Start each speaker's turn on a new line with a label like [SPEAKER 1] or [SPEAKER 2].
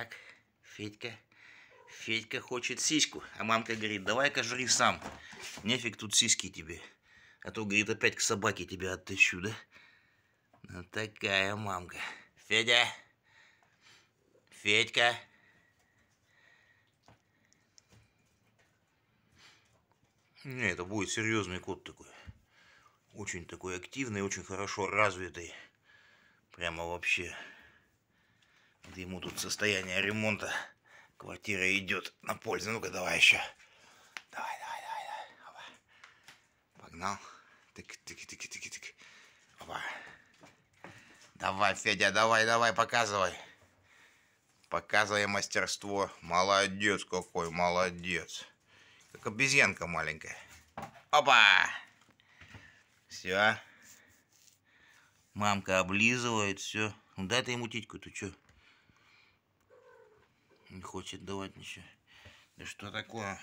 [SPEAKER 1] Так, Федька. Федька хочет сиську. А мамка говорит, давай-ка жри сам. Нефиг тут сиськи тебе. А то, говорит, опять к собаке тебя оттащу, да? Ну, такая мамка.
[SPEAKER 2] Федя. Федька.
[SPEAKER 1] Не, это будет серьезный кот такой. Очень такой активный, очень хорошо развитый. Прямо вообще да ему тут состояние ремонта. Квартира идет на
[SPEAKER 3] пользу. Ну-ка, давай еще. Давай, давай, давай, давай. Опа. Погнал. Тык, тык, тык, тык, тык. Опа. Давай, Федя, давай, давай, показывай. Показывай мастерство. Молодец какой, молодец. Как обезьянка маленькая. Опа! Все.
[SPEAKER 1] Мамка облизывает, все. Ну дай ты ему титьку, ты чё? Не хочет давать ничего. Да что такое?